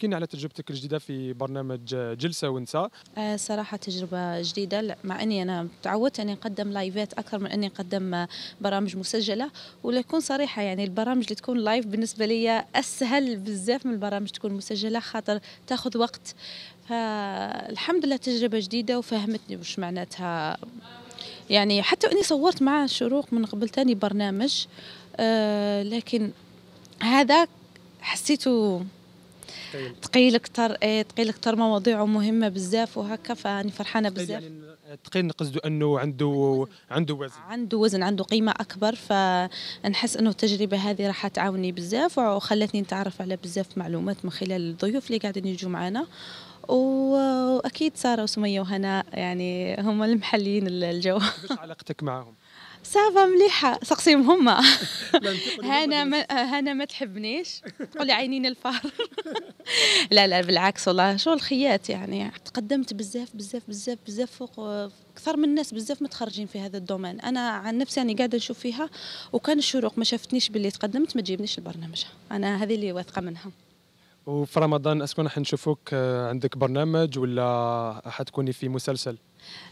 كنا على تجربتك الجديدة في برنامج جلسة ونساء آه، صراحة تجربة جديدة مع أني أنا تعودت أني أقدم لايفات أكثر من أني أقدم برامج مسجلة ولكون صريحة يعني البرامج اللي تكون لايف بالنسبة لي أسهل بزاف من البرامج تكون مسجلة خاطر تاخذ وقت فالحمد لله تجربة جديدة وفهمتني وش معناتها يعني حتى أني صورت مع شروق من قبل تاني برنامج آه، لكن هذا حسيته ثقيل طيب. اكثر ايه ثقيل اكثر مواضيعه مهمه بزاف وهكا فاني فرحانه طيب، بزاف ثقيل يعني نقصدو انه عنده عنده وزن عنده وزن عنده قيمه اكبر فنحس انه التجربه هذه راح تعاوني بزاف وخلتني نتعرف على بزاف معلومات من خلال الضيوف اللي قاعدين يجوا معنا واكيد ساره وسميه وهناء يعني هم المحليين الجو ايش علاقتك معهم سافا مليحة سقسيم هما هنا ما هنا ما تحبنيش تقولي عينين الفار لا لا بالعكس والله شو الخيات يعني تقدمت بزاف بزاف بزاف بزاف فوق اكثر من الناس بزاف متخرجين في هذا الدومين انا عن نفسي انا قاعده نشوف فيها وكان الشروق ما شافتنيش باللي تقدمت ما تجيبنيش البرنامج انا هذه اللي واثقه منها وفي رمضان اسكون حنشوفوك آه، عندك برنامج ولا حتكوني في مسلسل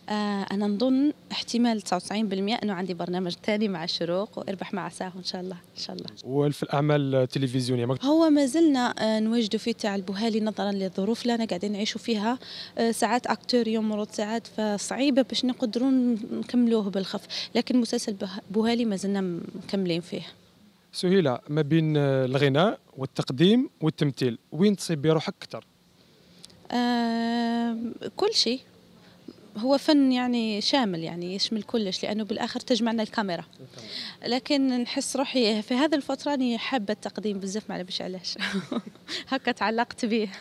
آه انا نظن احتمال 99% انه عندي برنامج ثاني مع الشروق واربح مع عساه ان شاء الله ان شاء الله وفي الاعمال التلفزيونيه هو ما زلنا آه، نوجدوا فيه تاع البهالي نظرا للظروف اللي انا قاعدين نعيشوا فيها آه، ساعات اكتور يمرض ساعات فصعيبه باش نقدروا نكملوه بالخف لكن مسلسل بهالي ما زلنا مكملين فيه سهيله ما بين الغناء والتقديم والتمثيل وين تصيب روحك اكثر آه كل شيء هو فن يعني شامل يعني يشمل كلش لانه بالاخر تجمعنا الكاميرا لكن نحس روحي في هذه الفتره اني حابه التقديم بزاف ما على علاش هكا تعلقت به